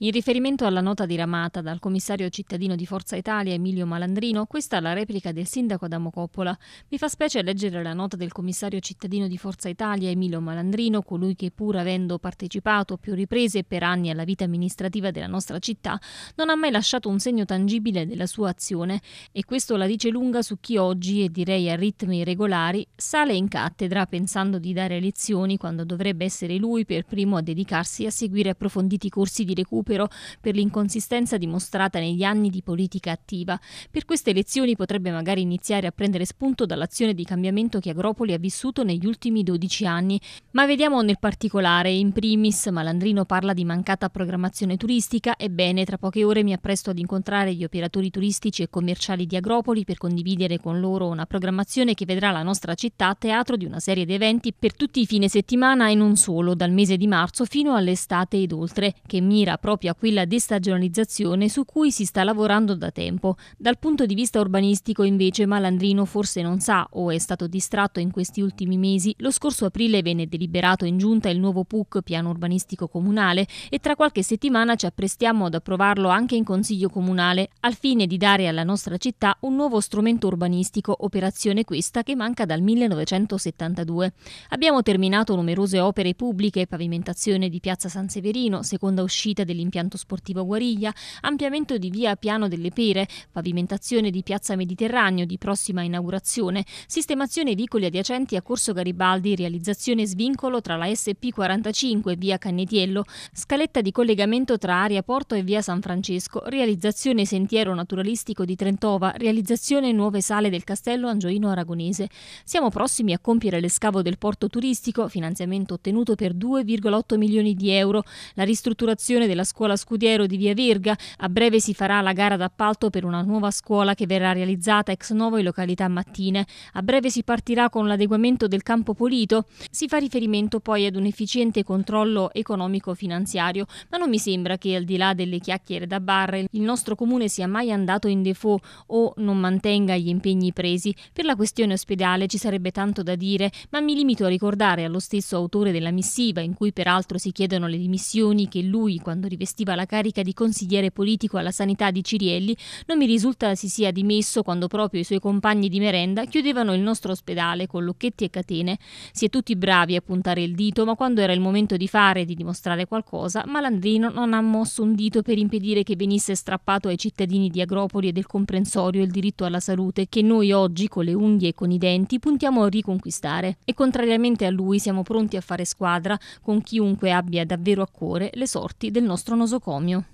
In riferimento alla nota diramata dal commissario cittadino di Forza Italia Emilio Malandrino, questa è la replica del sindaco Adamo Coppola. Mi fa specie leggere la nota del commissario cittadino di Forza Italia Emilio Malandrino, colui che pur avendo partecipato a più riprese per anni alla vita amministrativa della nostra città, non ha mai lasciato un segno tangibile della sua azione e questo la dice lunga su chi oggi, e direi a ritmi regolari, sale in cattedra pensando di dare lezioni quando dovrebbe essere lui per primo a dedicarsi a seguire approfonditi corsi di recupero recupero per l'inconsistenza dimostrata negli anni di politica attiva. Per queste elezioni potrebbe magari iniziare a prendere spunto dall'azione di cambiamento che Agropoli ha vissuto negli ultimi 12 anni. Ma vediamo nel particolare. In primis, Malandrino parla di mancata programmazione turistica. Ebbene, tra poche ore mi appresto ad incontrare gli operatori turistici e commerciali di Agropoli per condividere con loro una programmazione che vedrà la nostra città teatro di una serie di eventi per tutti i fine settimana e non solo, dal mese di marzo fino all'estate ed oltre, che mira proprio propria quella destagionalizzazione su cui si sta lavorando da tempo. Dal punto di vista urbanistico invece Malandrino forse non sa o è stato distratto in questi ultimi mesi. Lo scorso aprile venne deliberato in giunta il nuovo PUC, piano urbanistico comunale, e tra qualche settimana ci apprestiamo ad approvarlo anche in Consiglio Comunale, al fine di dare alla nostra città un nuovo strumento urbanistico, operazione questa che manca dal 1972. Abbiamo terminato numerose opere pubbliche, pavimentazione di Piazza San Severino, seconda uscita dell'impianto dell'impianto sportivo Guariglia, ampliamento di via Piano delle Pere, pavimentazione di piazza Mediterraneo di prossima inaugurazione, sistemazione vicoli adiacenti a Corso Garibaldi, realizzazione svincolo tra la SP45 e via Cannetiello, scaletta di collegamento tra Aria Porto e via San Francesco, realizzazione sentiero naturalistico di Trentova, realizzazione nuove sale del castello Angioino Aragonese. Siamo prossimi a compiere l'escavo del porto turistico, finanziamento ottenuto per 2,8 milioni di euro, la ristrutturazione della scuola scuola Scudiero di Via Verga. A breve si farà la gara d'appalto per una nuova scuola che verrà realizzata ex novo in località Mattine. A breve si partirà con l'adeguamento del campo pulito. Si fa riferimento poi ad un efficiente controllo economico-finanziario, ma non mi sembra che al di là delle chiacchiere da barre il nostro comune sia mai andato in default o non mantenga gli impegni presi. Per la questione ospedale ci sarebbe tanto da dire, ma mi limito a ricordare allo stesso autore della missiva, in cui peraltro si chiedono le dimissioni, che lui, quando rivestì rivestiva la carica di consigliere politico alla sanità di Cirielli, non mi risulta si sia dimesso quando proprio i suoi compagni di merenda chiudevano il nostro ospedale con lucchetti e catene. Si è tutti bravi a puntare il dito, ma quando era il momento di fare e di dimostrare qualcosa, Malandrino non ha mosso un dito per impedire che venisse strappato ai cittadini di Agropoli e del comprensorio il diritto alla salute che noi oggi con le unghie e con i denti puntiamo a riconquistare. E contrariamente a lui siamo pronti a fare squadra con chiunque abbia davvero a cuore le sorti del nostro nosocomio.